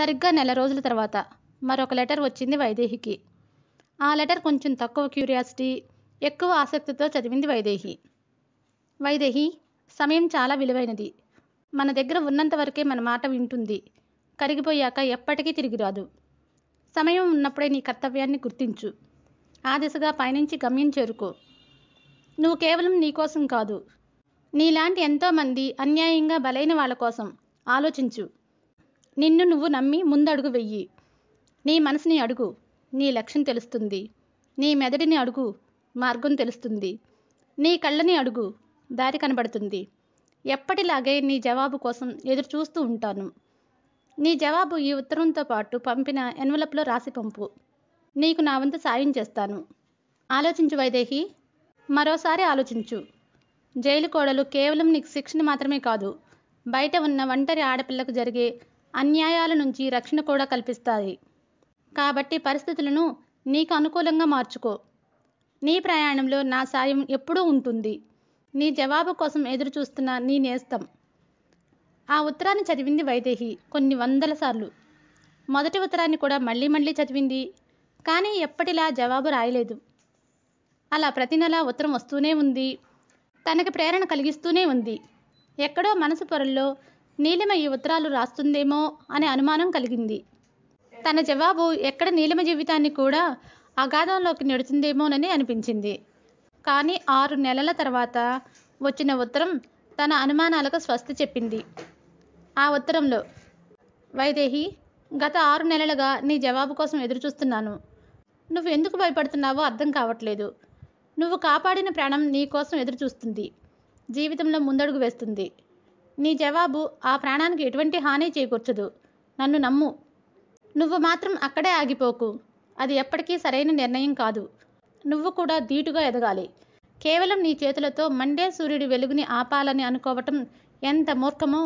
సరిగ్గా నెల రోజుల తర్వాత మరొక లెటర్ వచ్చింది వైదేహికి ఆ లెటర్ కొంచెం తక్కువ క్యూరియాసిటీ ఎక్కువ ఆసక్తితో చదివింది వైదేహి వైదేహి సమయం చాలా విలువైనది మన దగ్గర ఉన్నంత వరకే మన మాట వింటుంది కరిగిపోయాక ఎప్పటికీ తిరిగి రాదు సమయం ఉన్నప్పుడే నీ కర్తవ్యాన్ని గుర్తించు ఆ దిశగా పయనించి గమ్యం చేరుకో నువ్వు కేవలం నీకోసం కాదు నీలాంటి ఎంతోమంది అన్యాయంగా బలైన వాళ్ళ కోసం ఆలోచించు నిన్ను నువ్వు నమ్మి ముందడుగు వెయ్యి నీ మనసుని అడుగు నీ లక్ష్యం తెలుస్తుంది నీ మెదడిని అడుగు మార్గం తెలుస్తుంది నీ కళ్ళని అడుగు దారి కనబడుతుంది ఎప్పటిలాగే నీ జవాబు కోసం ఎదురు చూస్తూ ఉంటాను నీ జవాబు ఈ ఉత్తరంతో పాటు పంపిన ఎన్వలప్లో రాసి పంపు నీకు నా వంతు సాయం చేస్తాను ఆలోచించు వైదేహి మరోసారి ఆలోచించు జైలు కోడలు కేవలం నీకు శిక్షణ మాత్రమే కాదు బయట ఉన్న ఒంటరి ఆడపిల్లకు జరిగే అన్యాయాల నుంచి రక్షణ కూడా కల్పిస్తాయి కాబట్టి పరిస్థితులను నీకు అనుకూలంగా మార్చుకో నీ ప్రయాణంలో నా సాయం ఎప్పుడూ ఉంటుంది నీ జవాబు కోసం ఎదురు చూస్తున్న నీ నేస్తం ఆ ఉత్తరాన్ని చదివింది వైదేహి కొన్ని వందల సార్లు మొదటి ఉత్తరాన్ని కూడా మళ్ళీ మళ్ళీ చదివింది కానీ ఎప్పటిలా జవాబు రాయలేదు అలా ప్రతి నెల ఉత్తరం వస్తూనే ఉంది తనకి ప్రేరణ కలిగిస్తూనే ఉంది ఎక్కడో మనసు పొరల్లో నీలిమ ఈ ఉత్తరాలు రాస్తుందేమో అనే అనుమానం కలిగింది తన జవాబు ఎక్కడ నీలిమ జీవితాన్ని కూడా అగాధంలోకి నెడుతుందేమోనని అనిపించింది కానీ ఆరు నెలల తర్వాత వచ్చిన ఉత్తరం తన అనుమానాలకు స్వస్తి చెప్పింది ఆ ఉత్తరంలో వైదేహి గత ఆరు నెలలుగా నీ జవాబు కోసం ఎదురుచూస్తున్నాను నువ్వు ఎందుకు భయపడుతున్నావో అర్థం కావట్లేదు నువ్వు కాపాడిన ప్రాణం నీ కోసం ఎదురుచూస్తుంది జీవితంలో ముందడుగు వేస్తుంది నీ జవాబు ఆ ప్రాణానికి ఎటువంటి హాని చేకూర్చదు నన్ను నమ్ము నువ్వు మాత్రం అక్కడే ఆగిపోకు అది ఎప్పటికీ సరైన నిర్ణయం కాదు నువ్వు కూడా ధీటుగా ఎదగాలి కేవలం నీ చేతులతో మండే సూర్యుడి వెలుగుని ఆపాలని అనుకోవటం ఎంత మూర్ఖమో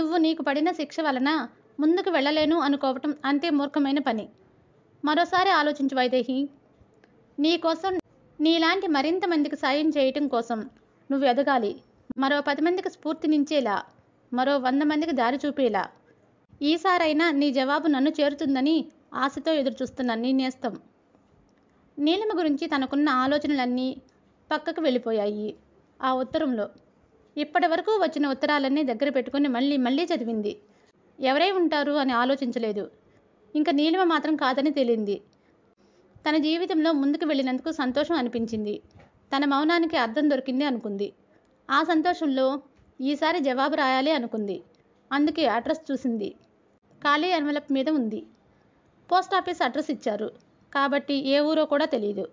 నువ్వు నీకు పడిన శిక్ష వలన ముందుకు వెళ్ళలేను అనుకోవటం అంతే మూర్ఖమైన పని మరోసారి ఆలోచించు వైదేహి నీకోసం నీలాంటి మరింత మందికి సాయం చేయటం కోసం నువ్వు ఎదగాలి మరో పది మందికి స్ఫూర్తినించేలా మరో వంద మందికి దారి చూపేలా ఈసారైనా నీ జవాబు నన్ను చేరుతుందని ఆశతో ఎదురుచూస్తున్నాను నీ నేస్తం నీలిమ గురించి తనకున్న ఆలోచనలన్నీ పక్కకు వెళ్ళిపోయాయి ఆ ఉత్తరంలో ఇప్పటి వరకు వచ్చిన ఉత్తరాలన్నీ దగ్గర పెట్టుకుని మళ్ళీ మళ్ళీ చదివింది ఎవరై ఉంటారు అని ఆలోచించలేదు ఇంకా నీలిమ మాత్రం కాదని తేలింది తన జీవితంలో ముందుకు వెళ్ళినందుకు సంతోషం అనిపించింది తన మౌనానికి అర్థం దొరికింది అనుకుంది ఆ సంతోషంలో ఈసారి జవాబు రాయాలి అనుకుంది అందుకే అడ్రస్ చూసింది ఖాళీ ఎన్వలప్ మీద ఉంది పోస్ట్ ఆఫీస్ అడ్రస్ ఇచ్చారు కాబట్టి ఏ ఊరో కూడా తెలియదు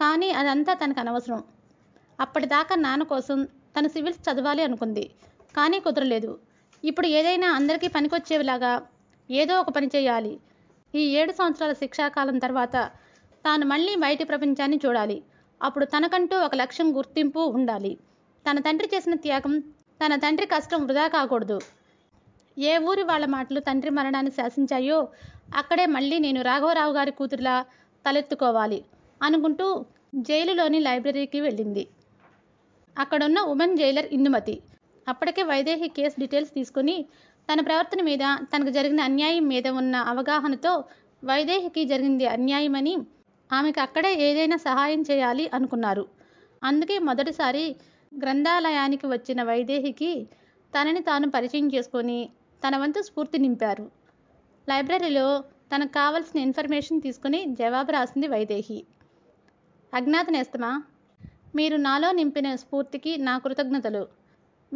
కానీ అదంతా తనకు అనవసరం అప్పటిదాకా నాన్న కోసం తను సివిల్స్ చదవాలి అనుకుంది కానీ కుదరలేదు ఇప్పుడు ఏదైనా అందరికీ పనికొచ్చేలాగా ఏదో ఒక పని చేయాలి ఈ ఏడు సంవత్సరాల శిక్షాకాలం తర్వాత తాను మళ్ళీ బయటి ప్రపంచాన్ని చూడాలి అప్పుడు తనకంటూ ఒక లక్ష్యం గుర్తింపు ఉండాలి తన తండ్రి చేసిన త్యాగం తన తండ్రి కష్టం వృధా కాకూడదు ఏ ఊరి వాళ్ళ మాటలు తండ్రి మరణాన్ని శాసించాయో అక్కడే మళ్ళీ నేను రాఘవరావు గారి కూతురులా తలెత్తుకోవాలి అనుకుంటూ జైలులోని లైబ్రరీకి వెళ్ళింది అక్కడున్న ఉమెన్ జైలర్ ఇందుమతి అప్పటికే వైదేహి కేసు డీటెయిల్స్ తీసుకుని తన ప్రవర్తన మీద తనకు జరిగిన అన్యాయం మీద ఉన్న అవగాహనతో వైదేహికి జరిగింది అన్యాయమని ఆమెకు అక్కడే ఏదైనా సహాయం చేయాలి అనుకున్నారు అందుకే మొదటిసారి గ్రంథాలయానికి వచ్చిన వైదేహికి తనని తాను పరిచయం చేసుకొని తన వంతు స్ఫూర్తి నింపారు లైబ్రరీలో తనకు కావలసిన ఇన్ఫర్మేషన్ తీసుకుని జవాబు రాసింది వైదేహి అజ్ఞాత నేస్తమా మీరు నాలో నింపిన స్ఫూర్తికి నా కృతజ్ఞతలు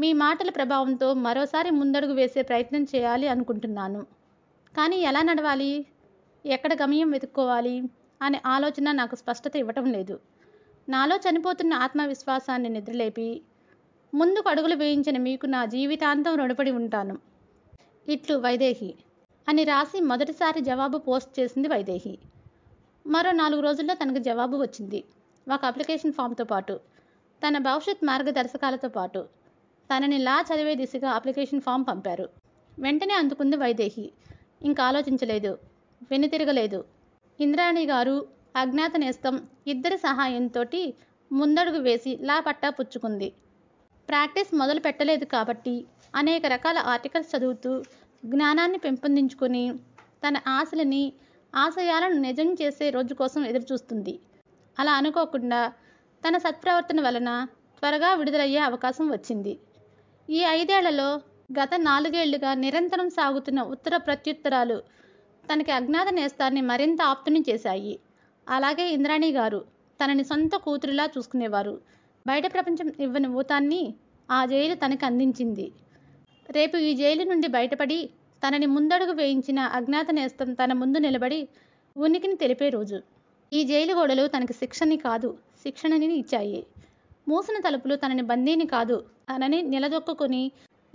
మీ మాటల ప్రభావంతో మరోసారి ముందడుగు వేసే ప్రయత్నం చేయాలి అనుకుంటున్నాను కానీ ఎలా నడవాలి ఎక్కడ గమయం వెతుక్కోవాలి అనే ఆలోచన నాకు స్పష్టత ఇవ్వటం లేదు నాలో చనిపోతున్న ఆత్మవిశ్వాసాన్ని నిద్రలేపి ముందుకు అడుగులు వేయించిన మీకు నా జీవితాంతం రుణపడి ఉంటాను ఇట్లు వైదేహి అని రాసి మొదటిసారి జవాబు పోస్ట్ చేసింది వైదేహి మరో నాలుగు రోజుల్లో తనకు జవాబు వచ్చింది ఒక అప్లికేషన్ ఫామ్తో పాటు తన భవిష్యత్ మార్గదర్శకాలతో పాటు తనని లా చదివే దిశగా అప్లికేషన్ ఫామ్ పంపారు వెంటనే అందుకుంది వైదేహి ఇంకా ఆలోచించలేదు వెనుతిరగలేదు ఇంద్రాణి గారు అజ్ఞాత నేస్తం ఇద్దరి సహాయంతో ముందడుగు వేసి లాపట్టా పుచ్చుకుంది ప్రాక్టీస్ మొదలు పెట్టలేదు కాబట్టి అనేక రకాల ఆర్టికల్స్ చదువుతూ జ్ఞానాన్ని పెంపొందించుకొని తన ఆశలని ఆశయాలను నిజం చేసే రోజు కోసం ఎదురుచూస్తుంది అలా అనుకోకుండా తన సత్ప్రవర్తన వలన త్వరగా విడుదలయ్యే అవకాశం వచ్చింది ఈ ఐదేళ్లలో గత నాలుగేళ్లుగా నిరంతరం సాగుతున్న ఉత్తర ప్రత్యుత్తరాలు తనకి అజ్ఞాత నేస్తాన్ని మరింత ఆప్తుని చేశాయి అలాగే ఇంద్రాణి గారు తనని సొంత కూతురిలా చూసుకునేవారు బయట ప్రపంచం ఇవ్వని ఊతాన్ని ఆ జైలు తనకు అందించింది రేపు ఈ జైలు నుండి బయటపడి తనని ముందడుగు వేయించిన అజ్ఞాత నేస్తం తన ముందు నిలబడి ఉనికిని తెలిపే రోజు ఈ జైలు గోడలు తనకి శిక్షని కాదు శిక్షణని ఇచ్చాయి మూసిన తలుపులు తనని బందీని కాదు తనని నిలదొక్కుని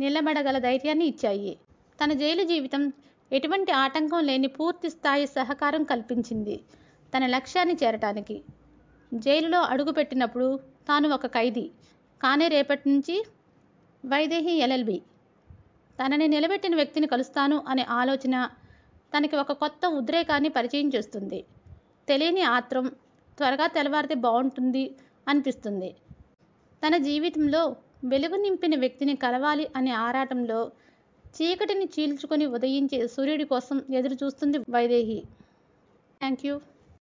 నిలబడగల ధైర్యాన్ని ఇచ్చాయి తన జైలు జీవితం ఎటువంటి ఆటంకం లేని పూర్తి స్థాయి సహకారం కల్పించింది తన లక్ష్యాన్ని చేరటానికి జైలులో అడుగుపెట్టినప్పుడు తాను ఒక ఖైదీ కానీ రేపటి నుంచి వైదేహి ఎల్ఎల్బి తనని నిలబెట్టిన వ్యక్తిని కలుస్తాను అనే ఆలోచన తనకి ఒక కొత్త ఉద్రేకాన్ని పరిచయం చేస్తుంది తెలియని ఆత్రం త్వరగా తెల్లవారితే బాగుంటుంది అనిపిస్తుంది తన జీవితంలో వెలుగు నింపిన వ్యక్తిని కలవాలి అనే ఆరాటంలో చీకటిని చీల్చుకొని ఉదయించే సూర్యుడి కోసం ఎదురు చూస్తుంది వైదేహి థ్యాంక్ యూ